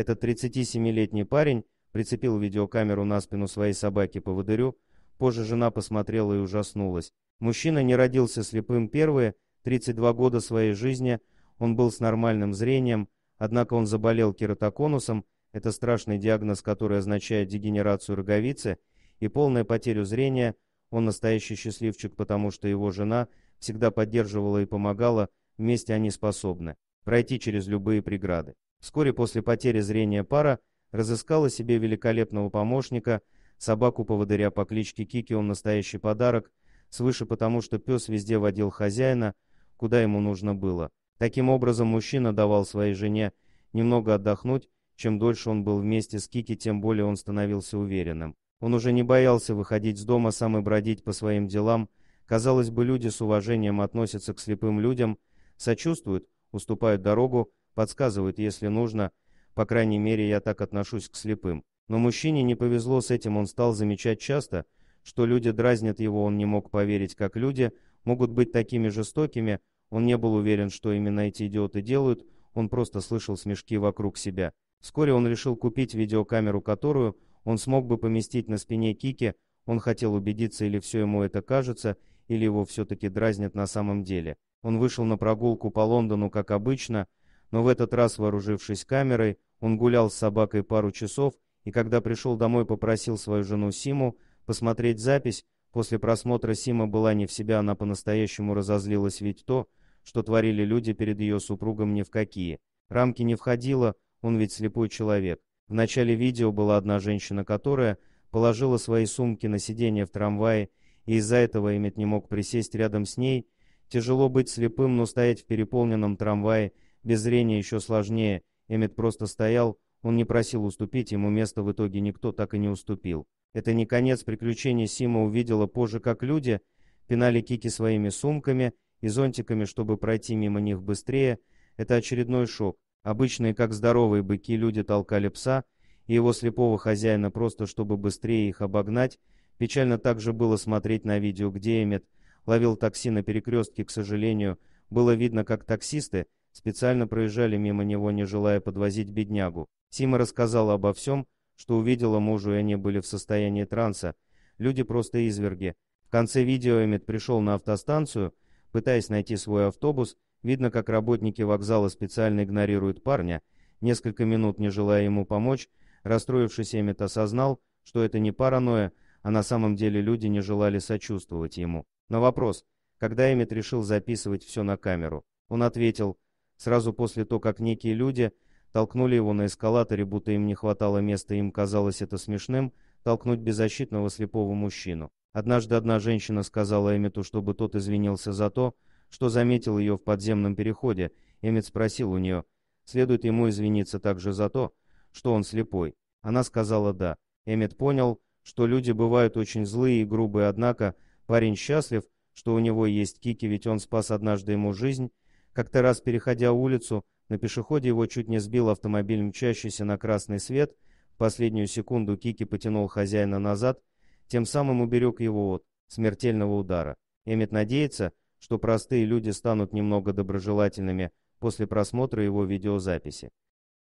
Этот 37-летний парень прицепил видеокамеру на спину своей собаки-поводырю. Позже жена посмотрела и ужаснулась. Мужчина не родился слепым первые 32 года своей жизни, он был с нормальным зрением, однако он заболел кератоконусом, это страшный диагноз, который означает дегенерацию роговицы, и полную потерю зрения, он настоящий счастливчик, потому что его жена всегда поддерживала и помогала, вместе они способны пройти через любые преграды. Вскоре после потери зрения пара разыскала себе великолепного помощника, собаку-поводыря по кличке Кики, он настоящий подарок, свыше потому, что пес везде водил хозяина, куда ему нужно было. Таким образом, мужчина давал своей жене немного отдохнуть, чем дольше он был вместе с Кики, тем более он становился уверенным. Он уже не боялся выходить с дома сам и бродить по своим делам. Казалось бы, люди с уважением относятся к слепым людям, сочувствуют, уступают дорогу, подсказывают, если нужно. По крайней мере, я так отношусь к слепым. Но мужчине не повезло с этим, он стал замечать часто, что люди дразнят его, он не мог поверить, как люди могут быть такими жестокими, он не был уверен, что именно эти идиоты делают, он просто слышал смешки вокруг себя. Вскоре он решил купить видеокамеру, которую он смог бы поместить на спине Кики, он хотел убедиться, или все ему это кажется, или его все-таки дразнят на самом деле. Он вышел на прогулку по Лондону, как обычно, но в этот раз, вооружившись камерой, он гулял с собакой пару часов и, когда пришел домой, попросил свою жену Симу посмотреть запись. После просмотра Сима была не в себя, она по-настоящему разозлилась, ведь то, что творили люди перед ее супругом ни в какие. Рамки не входило, он ведь слепой человек. В начале видео была одна женщина, которая положила свои сумки на сиденье в трамвае, и из-за этого Эмит не мог присесть рядом с ней. Тяжело быть слепым, но стоять в переполненном трамвае – без зрения еще сложнее. Эммет просто стоял, он не просил уступить ему место, в итоге никто так и не уступил. Это не конец приключений Сима увидела позже, как люди пинали кики своими сумками и зонтиками, чтобы пройти мимо них быстрее. Это очередной шок. Обычные, как здоровые быки, люди толкали пса и его слепого хозяина просто, чтобы быстрее их обогнать. Печально также было смотреть на видео, где Эммет ловил такси на перекрестке, к сожалению. Было видно, как таксисты специально проезжали мимо него, не желая подвозить беднягу. Сима рассказала обо всем, что увидела мужу, и они были в состоянии транса. Люди просто изверги. В конце видео Эмит пришел на автостанцию, пытаясь найти свой автобус. Видно, как работники вокзала специально игнорируют парня, несколько минут не желая ему помочь. Расстроившись, Эмит осознал, что это не паранойя, а на самом деле люди не желали сочувствовать ему. На вопрос, когда Эмит решил записывать все на камеру, он ответил – сразу после того, как некие люди толкнули его на эскалаторе, будто им не хватало места, им казалось это смешным, толкнуть беззащитного слепого мужчину. Однажды одна женщина сказала Эмиту, чтобы тот извинился за то, что заметил ее в подземном переходе. Эмит спросил у нее, следует ему извиниться также за то, что он слепой. Она сказала «да». Эмит понял, что люди бывают очень злые и грубые, однако парень счастлив, что у него есть Кики, ведь он спас однажды ему жизнь, как-то раз, переходя улицу, на пешеходе его чуть не сбил автомобиль, мчащийся на красный свет. В последнюю секунду Кики потянул хозяина назад, тем самым уберег его от смертельного удара. Эммет надеется, что простые люди станут немного доброжелательными после просмотра его видеозаписи.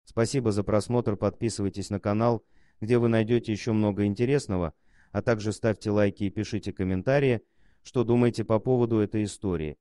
Спасибо за просмотр, подписывайтесь на канал, где вы найдете еще много интересного, а также ставьте лайки и пишите комментарии, что думаете по поводу этой истории.